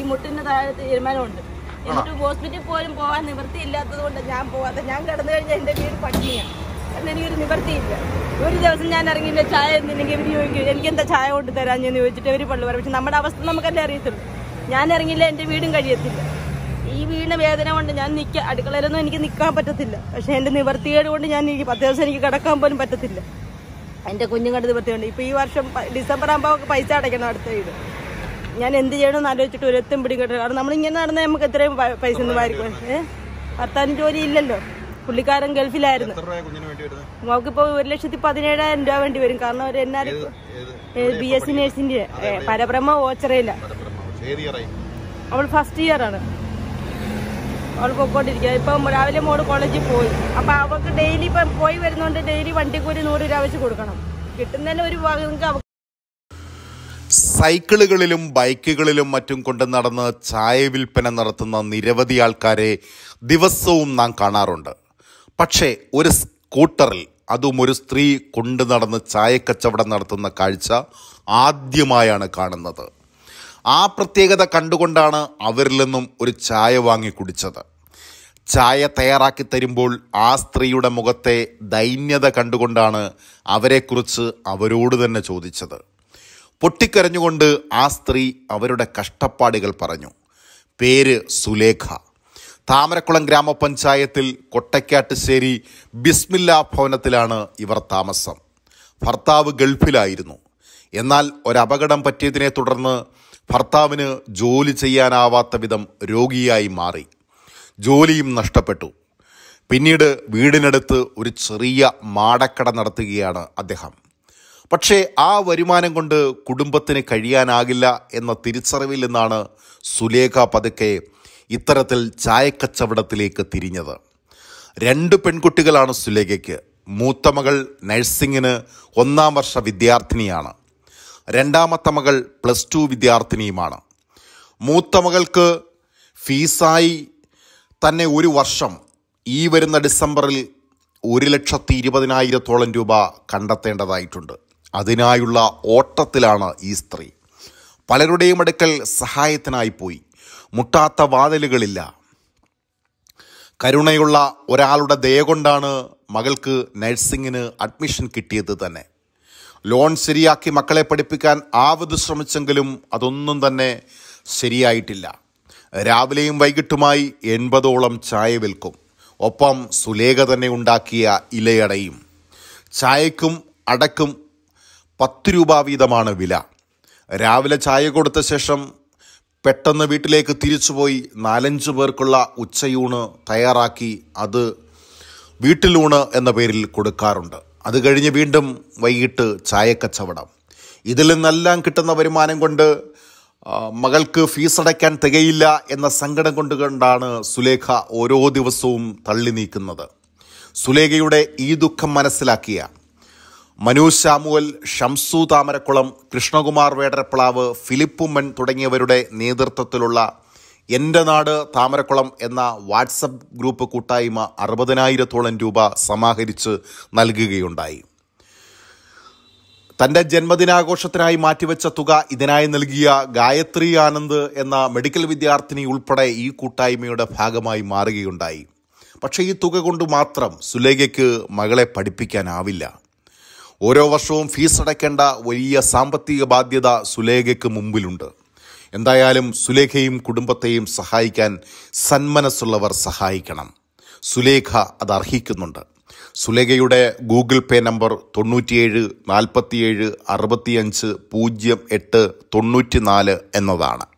ഈ മുട്ടിന്റെ താഴെ തീരുമാനമുണ്ട് എന്നിട്ട് ഹോസ്പിറ്റലിൽ പോലും പോകാൻ നിവൃത്തി ഇല്ലാത്തത് കൊണ്ട് ഞാൻ പോവാത്ത ഞാൻ കിടന്നു കഴിഞ്ഞാൽ എൻ്റെ വീട് പട്ടിണിയാണ് കാരണം എനിക്കൊരു നിവൃത്തിയില്ല ഒരു ദിവസം ഞാൻ ഇറങ്ങി എന്റെ ചായ എന്തിനെങ്കിൽ ഇവർ ചോദിക്കും എനിക്കെന്താ ചായ കൊണ്ട് തരാൻ ഞാൻ ചോദിച്ചിട്ട് അവര് പള്ളു പറയും പക്ഷെ നമ്മുടെ അവസ്ഥ നമുക്കല്ലേ അറിയത്തുള്ളൂ ഞാൻ ഇറങ്ങില്ല എൻ്റെ വീടും കഴിയത്തില്ല ഈ വീടിന് വേദന കൊണ്ട് ഞാൻ നിൽക്ക അടുക്കളയിലൊന്നും എനിക്ക് നിൽക്കാൻ പറ്റത്തില്ല പക്ഷേ എൻ്റെ നിവർത്തികേട് കൊണ്ട് ഞാൻ എനിക്ക് പത്ത് ദിവസം എനിക്ക് കിടക്കാൻ പോലും പറ്റത്തില്ല എൻ്റെ കുഞ്ഞുങ്ങളുടെ നിവർത്തിയുണ്ട് ഇപ്പൊ ഈ വർഷം ഡിസംബർ ആകുമ്പോൾ പൈസ അടയ്ക്കണം അടുത്ത വീട് ഞാൻ എന്ത് ചെയ്യണമെന്ന് ആലോചിച്ചിട്ട് ഒരു എത്തും പിടിയും കിട്ടും കാരണം നമ്മളിങ്ങനെ നടന്നാൽ നമുക്ക് എത്രയും പൈസ ഒന്നും ഏഹ് ഭർത്താവിന് ജോലി ഇല്ലല്ലോ പുള്ളിക്കാരൻ ഗൾഫിലായിരുന്നു നമുക്കിപ്പോ ഒരു ലക്ഷത്തി പതിനേഴായിരം രൂപ വേണ്ടി വരും കാരണം അവർ എന്നാലും ബി എസ് സി നേഴ്സിന്റെ പരബ്രഹ്മ ഓച്ചറയില്ല അവൾ ഫസ്റ്റ് ഇയർ ആണ് അവൾ പോയിക്കൊണ്ടിരിക്കുക ഇപ്പൊ രാവിലെ മോള് കോളേജിൽ പോയി അപ്പൊ അവൾക്ക് ഡെയിലി ഇപ്പൊ പോയി വരുന്നോണ്ട് ഡെയിലി വണ്ടിക്കൂലി നൂറ് രൂപ വെച്ച് കൊടുക്കണം കിട്ടുന്നതിന് ഒരു ഭാഗം അവൾക്ക് സൈക്കിളുകളിലും ബൈക്കുകളിലും മറ്റും കൊണ്ട് നടന്ന് ചായ വിൽപ്പന നടത്തുന്ന നിരവധി ആൾക്കാരെ ദിവസവും നാം കാണാറുണ്ട് പക്ഷേ ഒരു സ്കൂട്ടറിൽ അതും ഒരു സ്ത്രീ കൊണ്ട് നടന്ന് ചായക്കച്ചവടം നടത്തുന്ന കാഴ്ച ആദ്യമായാണ് കാണുന്നത് ആ പ്രത്യേകത കണ്ടുകൊണ്ടാണ് അവരിൽ നിന്നും ഒരു ചായ വാങ്ങി കുടിച്ചത് ചായ തയ്യാറാക്കി തരുമ്പോൾ ആ സ്ത്രീയുടെ മുഖത്തെ ദൈന്യത കണ്ടുകൊണ്ടാണ് അവരെക്കുറിച്ച് അവരോട് തന്നെ ചോദിച്ചത് പൊട്ടിക്കരഞ്ഞുകൊണ്ട് ആ സ്ത്രീ അവരുടെ കഷ്ടപ്പാടുകൾ പറഞ്ഞു പേര് സുലേഖ താമരക്കുളം ഗ്രാമപഞ്ചായത്തിൽ കൊട്ടക്കാട്ടുശ്ശേരി ബിസ്മില്ല ഭവനത്തിലാണ് ഇവർ താമസം ഭർത്താവ് ഗൾഫിലായിരുന്നു എന്നാൽ ഒരപകടം പറ്റിയതിനെ തുടർന്ന് ഭർത്താവിന് ജോലി ചെയ്യാനാവാത്ത വിധം രോഗിയായി മാറി ജോലിയും നഷ്ടപ്പെട്ടു പിന്നീട് വീടിനടുത്ത് ഒരു ചെറിയ മാടക്കട നടത്തുകയാണ് അദ്ദേഹം പക്ഷേ ആ വരുമാനം കൊണ്ട് കുടുംബത്തിന് കഴിയാനാകില്ല എന്ന തിരിച്ചറിവിൽ നിന്നാണ് സുലേഖ പതുക്കെ ഇത്തരത്തിൽ ചായക്കച്ചവടത്തിലേക്ക് തിരിഞ്ഞത് രണ്ട് പെൺകുട്ടികളാണ് സുലേഖയ്ക്ക് മൂത്ത മകൾ നഴ്സിങ്ങിന് ഒന്നാം വർഷ വിദ്യാർത്ഥിനിയാണ് രണ്ടാമത്തെ മകൾ പ്ലസ് ടു വിദ്യാർത്ഥിനിയുമാണ് മൂത്ത മകൾക്ക് ഫീസായി തന്നെ ഒരു വർഷം ഈ വരുന്ന ഡിസംബറിൽ ഒരു ലക്ഷത്തി ഇരുപതിനായിരത്തോളം രൂപ കണ്ടെത്തേണ്ടതായിട്ടുണ്ട് അതിനായുള്ള ഓട്ടത്തിലാണ് ഈ സ്ത്രീ പലരുടെയും അടുക്കൽ സഹായത്തിനായി പോയി മുട്ടാത്ത വാതിലുകളില്ല കരുണയുള്ള ഒരാളുടെ ദയ കൊണ്ടാണ് മകൾക്ക് നഴ്സിങ്ങിന് അഡ്മിഷൻ കിട്ടിയത് തന്നെ ലോൺ ശരിയാക്കി മക്കളെ പഠിപ്പിക്കാൻ ആവത് ശ്രമിച്ചെങ്കിലും അതൊന്നും തന്നെ ശരിയായിട്ടില്ല രാവിലെയും വൈകിട്ടുമായി എൺപതോളം ചായ വിൽക്കും ഒപ്പം സുലേഖ തന്നെ ഉണ്ടാക്കിയ ഇലയടയും ചായക്കും അടക്കും പത്ത് രൂപ വീതമാണ് വില രാവിലെ ചായ കൊടുത്ത ശേഷം പെട്ടെന്ന് വീട്ടിലേക്ക് തിരിച്ചുപോയി നാലഞ്ച് പേർക്കുള്ള ഉച്ചയൂണ് തയ്യാറാക്കി അത് വീട്ടിലൂണ് എന്ന പേരിൽ കൊടുക്കാറുണ്ട് അത് കഴിഞ്ഞ് വീണ്ടും വൈകിട്ട് ചായക്കച്ചവടം ഇതിൽ നിന്നെല്ലാം കിട്ടുന്ന വരുമാനം കൊണ്ട് മകൾക്ക് ഫീസ് അടയ്ക്കാൻ തികയില്ല എന്ന സങ്കടം കൊണ്ട് കൊണ്ടാണ് സുലേഖ ഓരോ ദിവസവും തള്ളി നീക്കുന്നത് സുലേഖയുടെ ഈ ദുഃഖം മനസ്സിലാക്കിയ മനു ശാമുവൽ ഷംസു താമരക്കുളം കൃഷ്ണകുമാർ വേടരപ്പിളാവ് ഫിലിപ്പുമ്മൻ തുടങ്ങിയവരുടെ നേതൃത്വത്തിലുള്ള എൻ്റെ നാട് താമരക്കുളം എന്ന വാട്സപ്പ് ഗ്രൂപ്പ് കൂട്ടായ്മ അറുപതിനായിരത്തോളം രൂപ സമാഹരിച്ച് നൽകുകയുണ്ടായി തൻ്റെ ജന്മദിനാഘോഷത്തിനായി മാറ്റിവെച്ച തുക ഇതിനായി നൽകിയ ഗായത്രി ആനന്ദ് എന്ന മെഡിക്കൽ വിദ്യാർത്ഥിനി ഉൾപ്പെടെ ഈ കൂട്ടായ്മയുടെ ഭാഗമായി മാറുകയുണ്ടായി പക്ഷേ ഈ തുക കൊണ്ട് മാത്രം സുലേഖയ്ക്ക് മകളെ പഠിപ്പിക്കാനാവില്ല ഓരോ വർഷവും ഫീസ് അടയ്ക്കേണ്ട വലിയ സാമ്പത്തിക ബാധ്യത സുലേഖയ്ക്ക് മുമ്പിലുണ്ട് എന്തായാലും സുലേഖയും കുടുംബത്തെയും സഹായിക്കാൻ സന്മനസ്സുള്ളവർ സഹായിക്കണം സുലേഖ അത് അർഹിക്കുന്നുണ്ട് സുലേഖയുടെ ഗൂഗിൾ പേ നമ്പർ തൊണ്ണൂറ്റിയേഴ് നാൽപ്പത്തിയേഴ് അറുപത്തിയഞ്ച് പൂജ്യം എട്ട് നാല് എന്നതാണ്